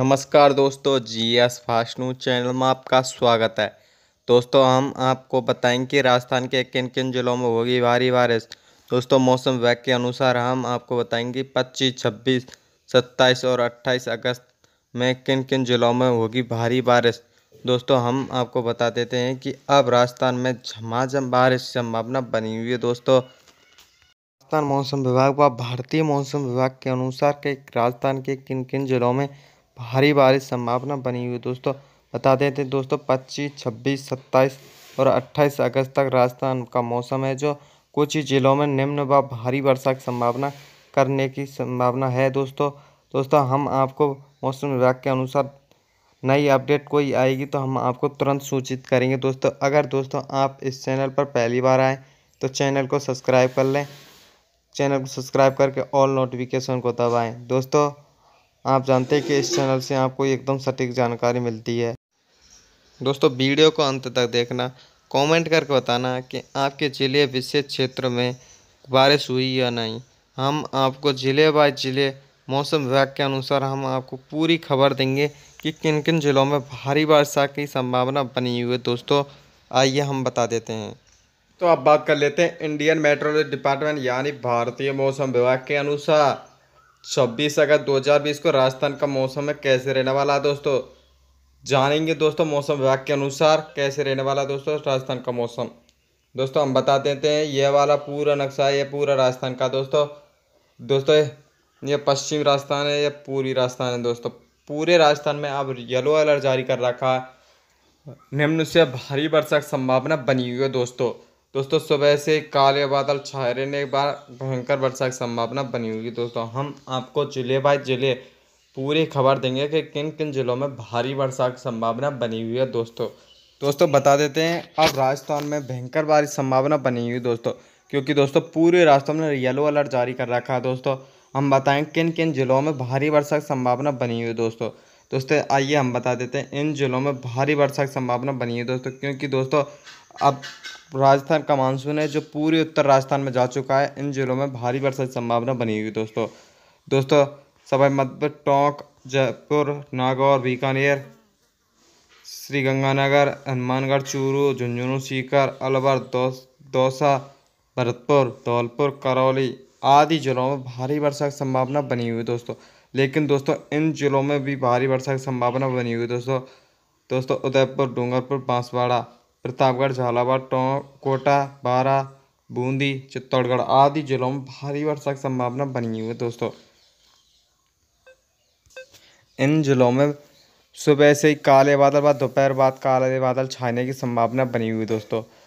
नमस्कार दोस्तों G S fast news channel में आपका स्वागत है दोस्तों हम आपको बताएंगे राजस्थान के किन किन जिलों में होगी भारी बारिश दोस्तों मौसम विभाग के अनुसार हम आपको बताएंगे 25, 26, 27 और 28 अगस्त में किन किन जिलों में होगी भारी बारिश दोस्तों हम आपको बता देते हैं कि अब राजस्थान में झमाझम बारिश संभावना बनी हुई है दोस्तों राजस्थान मौसम विभाग व भारतीय मौसम विभाग के अनुसार के राजस्थान के किन किन जिलों में भारी बारिश संभावना बनी हुई दोस्तों बता देते दोस्तों पच्चीस छब्बीस सत्ताईस और अट्ठाईस अगस्त तक राजस्थान का मौसम है जो कुछ ही जिलों में निम्न व भारी वर्षा की संभावना करने की संभावना है दोस्तों दोस्तों हम आपको मौसम विभाग के अनुसार नई अपडेट कोई आएगी तो हम आपको तुरंत सूचित करेंगे दोस्तों अगर दोस्तों आप इस चैनल पर पहली बार आएँ तो चैनल को सब्सक्राइब कर लें चैनल को सब्सक्राइब करके ऑल नोटिफिकेशन को दबाएं दोस्तों आप जानते हैं कि इस चैनल से आपको एकदम सटीक जानकारी मिलती है दोस्तों वीडियो को अंत तक देखना कमेंट करके बताना कि आपके ज़िले विशेष क्षेत्र में बारिश हुई या नहीं हम आपको ज़िले बाय ज़िले मौसम विभाग के अनुसार हम आपको पूरी खबर देंगे कि किन किन ज़िलों में भारी वर्षा की संभावना बनी हुई है दोस्तों आइए हम बता देते हैं तो अब बात कर लेते हैं इंडियन मेट्रोलॉजी डिपार्टमेंट यानी भारतीय मौसम विभाग के अनुसार छब्बीस अगस्त 2020 को राजस्थान का मौसम है कैसे रहने वाला है दोस्तों जानेंगे दोस्तों मौसम विभाग के अनुसार कैसे रहने वाला है दोस्तों राजस्थान का मौसम दोस्तों हम बता देते हैं यह वाला पूरा नक्शा है यह पूरा राजस्थान का दोस्तों दोस्तों ये पश्चिम राजस्थान है यह पूरी राजस्थान है दोस्तों पूरे राजस्थान में अब येलो अलर्ट जारी कर रखा है निम्न से भारी वर्षा की संभावना बनी हुई है दोस्तों दोस्तों सुबह से काले बादल छाए रहने के बाद भयंकर वर्षा की संभावना बनी हुई है दोस्तों हम आपको जिले बाय जिले पूरी खबर देंगे कि किन किन जिलों में भारी वर्षा की संभावना बनी हुई है दोस्तों दोस्तों बता देते हैं अब राजस्थान में भयंकर बारिश संभावना बनी हुई दोस्तों क्योंकि दोस्तों पूरे राजस्थान में येलो अलर्ट जारी कर रखा है दोस्तों हम बताएं किन किन जिलों में भारी वर्षा की संभावना बनी हुई है दोस्तों दोस्तों आइए हम बता देते हैं इन जिलों में भारी वर्षा की संभावना बनी है दोस्तों क्योंकि दोस्तों अब राजस्थान का मानसून है जो पूरे उत्तर राजस्थान में जा चुका है इन जिलों में भारी वर्षा की संभावना बनी हुई दोस्तों दोस्तों सवाई मध्य टोंक जयपुर नागौर बीकानेर श्रीगंगानगर हनुमानगढ़ चूरू झुंझुनू सीकर अलवर दौसा दो, भरतपुर धौलपुर करौली आदि जिलों में भारी वर्षा की संभावना बनी हुई दोस्तों लेकिन दोस्तों इन जिलों में भी भारी वर्षा की संभावना बनी हुई दोस्तों दोस्तों उदयपुर डूंगरपुर बांसवाड़ा प्रतापगढ़ झालावाड़ टों कोटा बारा बूंदी चित्तौड़गढ़ आदि जिलों में भारी वर्षा की संभावना बनी हुई है दोस्तों इन जिलों में सुबह से ही काले बादल बाद दोपहर बाद काले बादल छाने की संभावना बनी हुई है दोस्तों